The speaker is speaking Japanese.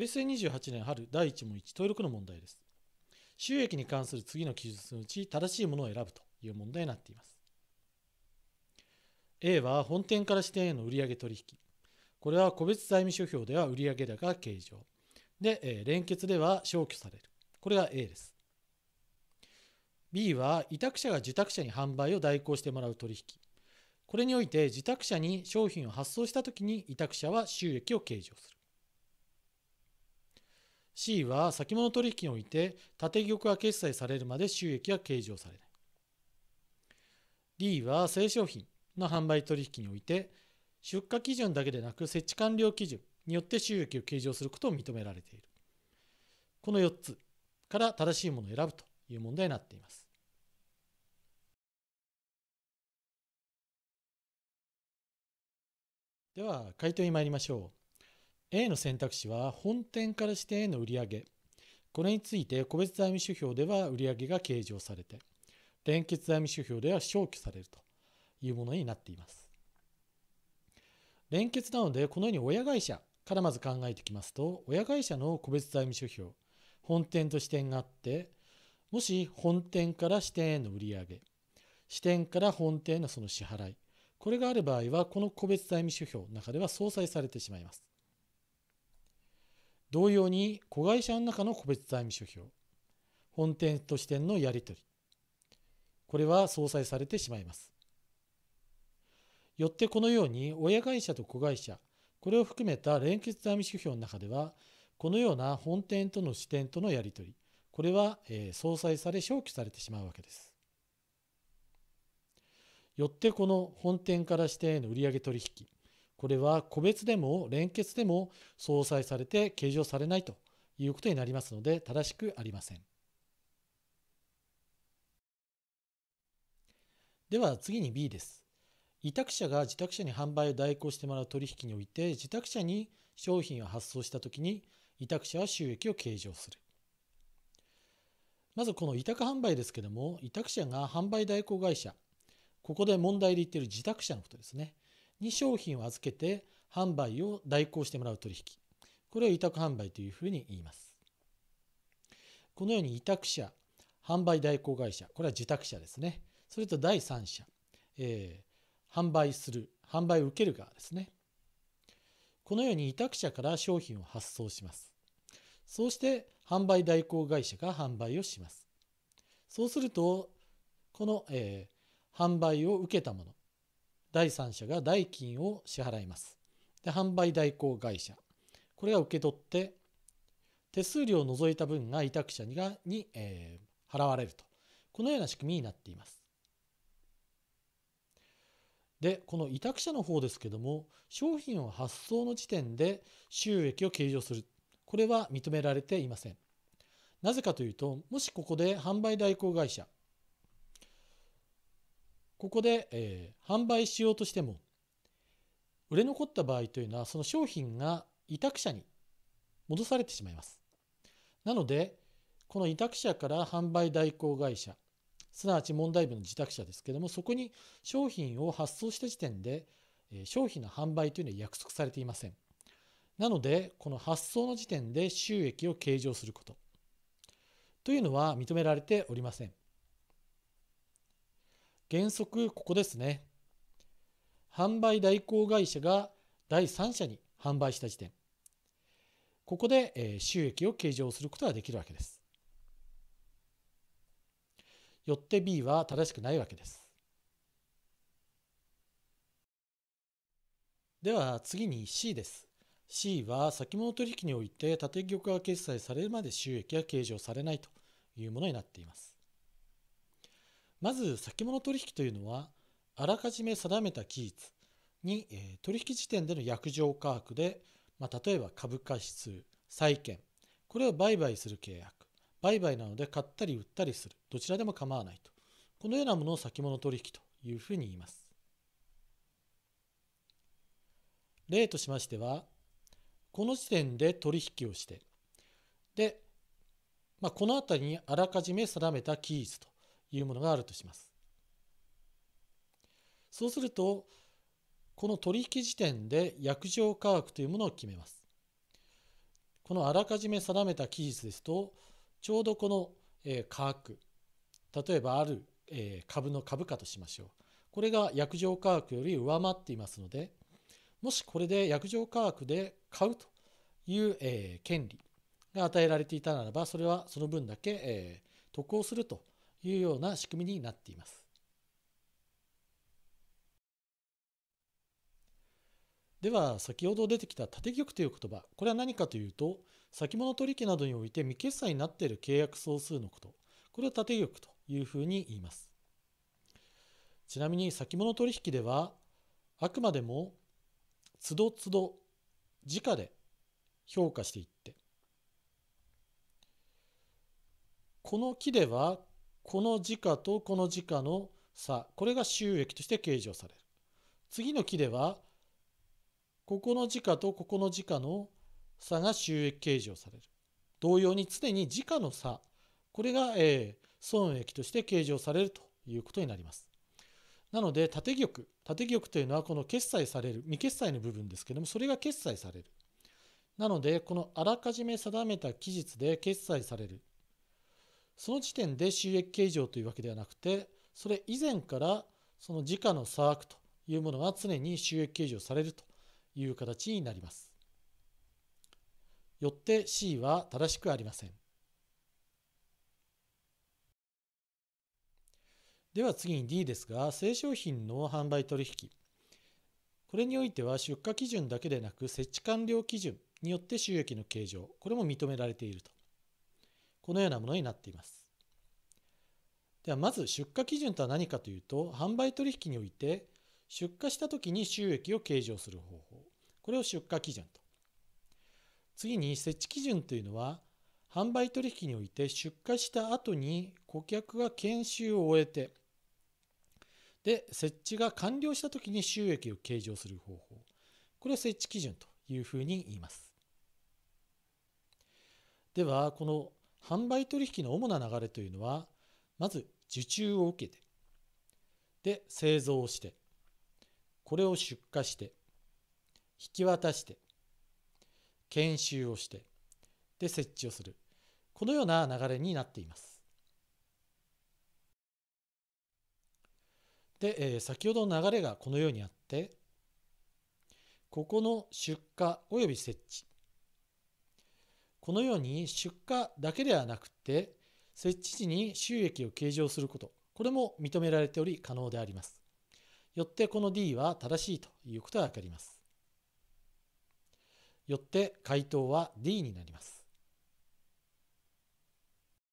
平成28年春第1問1登録の問題です。収益に関する次の記述のうち正しいものを選ぶという問題になっています。A は本店から支店への売上取引。これは個別財務諸表では売上高が計上。で、連結では消去される。これが A です。B は委託者が受託者に販売を代行してもらう取引。これにおいて受託者に商品を発送した時に委託者は収益を計上する。C は先物取引において縦玉が決済されるまで収益は計上されない。D は正商品の販売取引において出荷基準だけでなく設置完了基準によって収益を計上することを認められている。この4つから正しいものを選ぶという問題になっています。では回答に参りましょう。A の選択肢は本店から支店への売上これについて個別財務指標では売上が計上されて連結財務指標では消去されるというものになっています連結なのでこのように親会社からまず考えてきますと親会社の個別財務指標本店と支店があってもし本店から支店への売上支店から本店へのその支払いこれがある場合はこの個別財務指標の中では相殺されてしまいます同様に子会社の中の個別財務諸表本店と支店のやり取りこれは相殺されてしまいますよってこのように親会社と子会社これを含めた連結財務諸表の中ではこのような本店との支店とのやり取りこれは、え相殺され消去されてしまうわけですよってこの本店から支店への売上取引これは個別でも連結でも相殺されて計上されないということになりますので正しくありません。では次に B です。委託者が自宅者に販売を代行してもらう取引において自宅者に商品を発送したときに委託者は収益を計上する。まずこの委託販売ですけども委託者が販売代行会社ここで問題で言っている自宅者のことですね。2商品を預けて販売を代行してもらう取引。これを委託販売というふうに言います。このように委託者、販売代行会社、これは受託者ですね。それと第三者、えー、販売する、販売を受ける側ですね。このように委託者から商品を発送します。そうして販売代行会社が販売をします。そうすると、この、えー、販売を受けたもの、第三者が代金を支払います。で、販売代行会社。これが受け取って、手数料を除いた分が委託者にがに、えー、払われると。このような仕組みになっています。で、この委託者の方ですけども、商品を発送の時点で収益を計上する。これは認められていません。なぜかというと、もしここで販売代行会社、ここで、えー、販売しようとしても売れ残った場合というのはその商品が委託者に戻されてしまいます。なのでこの委託者から販売代行会社すなわち問題部の自宅者ですけどもそこに商品を発送した時点で商品の販売というのは約束されていません。なのでこの発送の時点で収益を計上することというのは認められておりません。原則ここですね。販売代行会社が第三者に販売した時点。ここで収益を計上することができるわけです。よって B は正しくないわけです。では次に C です。C は先物取引において縦玉が決済されるまで収益が計上されないというものになっています。まず先物取引というのはあらかじめ定めた期日に、え取引時点での約定価格で、まあ、例えば株価指数債券これを売買する契約売買なので買ったり売ったりするどちらでも構わないとこのようなものを先物取引というふうに言います例としましてはこの時点で取引をしてで、まあ、この辺りにあらかじめ定めた期日というものがあるとします。そうすると、この取引時点で約定価格というものを決めます。このあらかじめ定めた期日ですと、ちょうどこの、え価格、例えばある、え株の株価としましょう。これが約定価格より上回っていますので、もしこれで約定価格で買うという、え権利が与えられていたならば、それはその分だけ、え得をするというような仕組みになっています。では先ほど出てきた縦玉という言葉これは何かというと先物取引などにおいて未決済になっている契約総数のことこれを縦玉というふうに言いますちなみに先物取引ではあくまでもつどつど直で評価していってこの木ではこの時価とこの時価の差、これが収益として計上される。次の期では、ここの時価とここの時価の差が収益計上される。同様に常に時価の差、これが、えー、損益として計上されるということになります。なので、縦玉。縦玉というのは、この決済される、未決済の部分ですけども、それが決済される。なので、このあらかじめ定めた期日で決済されるその時点で収益計上というわけではなくてそれ以前からその時価の差額というものは常に収益計上されるという形になります。よって C は正しくありません。では次に D ですが、正商品の販売取引。これにおいては出荷基準だけでなく設置完了基準によって収益の計上、これも認められていると。このようなものになっています。ではまず出荷基準とは何かというと販売取引において出荷した時に収益を計上する方法これを出荷基準と次に設置基準というのは販売取引において出荷した後に顧客が研修を終えてで設置が完了した時に収益を計上する方法これを設置基準というふうに言いますではこの販売取引の主な流れというのはまず受注を受けてで製造してこれを出荷して引き渡して研修をしてで設置をするこのような流れになっています。で、えー、先ほどの流れがこのようにあってここの出荷および設置このように出荷だけではなくて設置時に収益を計上することこれも認められており可能でありますよってこの D は正しいということがわかりますよって回答は D になります